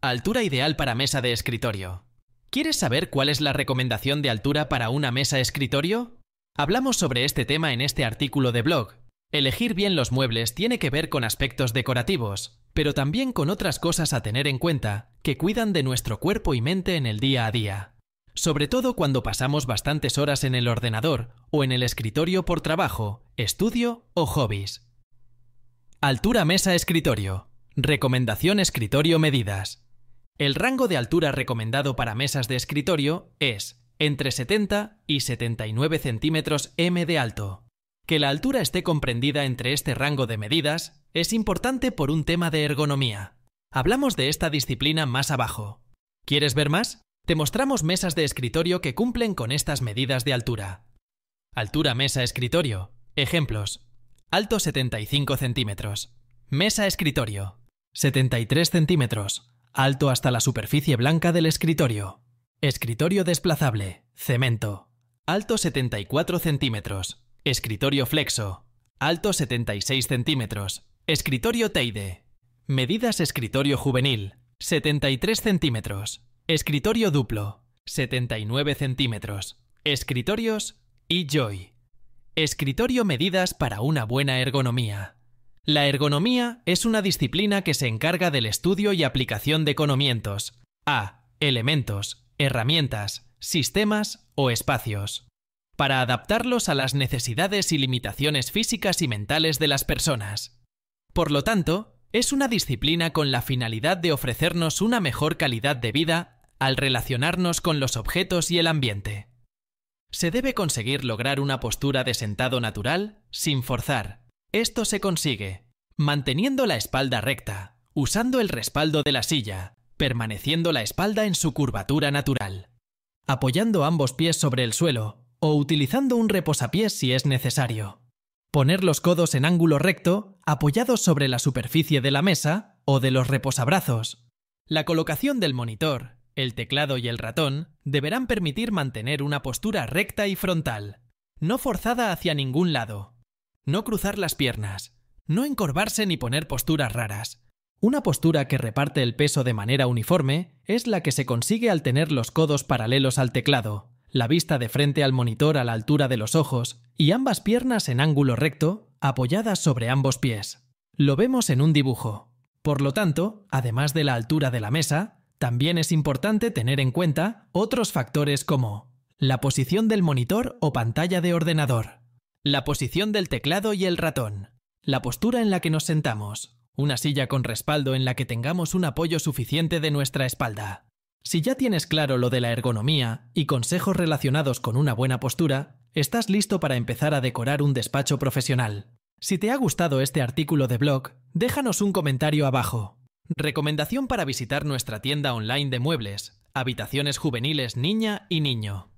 Altura ideal para mesa de escritorio. ¿Quieres saber cuál es la recomendación de altura para una mesa escritorio? Hablamos sobre este tema en este artículo de blog. Elegir bien los muebles tiene que ver con aspectos decorativos, pero también con otras cosas a tener en cuenta que cuidan de nuestro cuerpo y mente en el día a día. Sobre todo cuando pasamos bastantes horas en el ordenador o en el escritorio por trabajo, estudio o hobbies. Altura mesa escritorio. Recomendación escritorio medidas. El rango de altura recomendado para mesas de escritorio es entre 70 y 79 centímetros m de alto. Que la altura esté comprendida entre este rango de medidas es importante por un tema de ergonomía. Hablamos de esta disciplina más abajo. ¿Quieres ver más? Te mostramos mesas de escritorio que cumplen con estas medidas de altura. Altura mesa escritorio. Ejemplos. Alto 75 centímetros. Mesa escritorio. 73 centímetros alto hasta la superficie blanca del escritorio. Escritorio desplazable, cemento, alto 74 centímetros. Escritorio flexo, alto 76 centímetros. Escritorio Teide. Medidas escritorio juvenil, 73 centímetros. Escritorio duplo, 79 centímetros. Escritorios y Joy. Escritorio medidas para una buena ergonomía. La ergonomía es una disciplina que se encarga del estudio y aplicación de conocimientos a elementos, herramientas, sistemas o espacios, para adaptarlos a las necesidades y limitaciones físicas y mentales de las personas. Por lo tanto, es una disciplina con la finalidad de ofrecernos una mejor calidad de vida al relacionarnos con los objetos y el ambiente. Se debe conseguir lograr una postura de sentado natural sin forzar, esto se consigue manteniendo la espalda recta, usando el respaldo de la silla, permaneciendo la espalda en su curvatura natural, apoyando ambos pies sobre el suelo o utilizando un reposapiés si es necesario. Poner los codos en ángulo recto, apoyados sobre la superficie de la mesa o de los reposabrazos. La colocación del monitor, el teclado y el ratón deberán permitir mantener una postura recta y frontal, no forzada hacia ningún lado, no cruzar las piernas, no encorvarse ni poner posturas raras. Una postura que reparte el peso de manera uniforme es la que se consigue al tener los codos paralelos al teclado, la vista de frente al monitor a la altura de los ojos y ambas piernas en ángulo recto, apoyadas sobre ambos pies. Lo vemos en un dibujo. Por lo tanto, además de la altura de la mesa, también es importante tener en cuenta otros factores como la posición del monitor o pantalla de ordenador, la posición del teclado y el ratón. La postura en la que nos sentamos. Una silla con respaldo en la que tengamos un apoyo suficiente de nuestra espalda. Si ya tienes claro lo de la ergonomía y consejos relacionados con una buena postura, estás listo para empezar a decorar un despacho profesional. Si te ha gustado este artículo de blog, déjanos un comentario abajo. Recomendación para visitar nuestra tienda online de muebles, habitaciones juveniles niña y niño.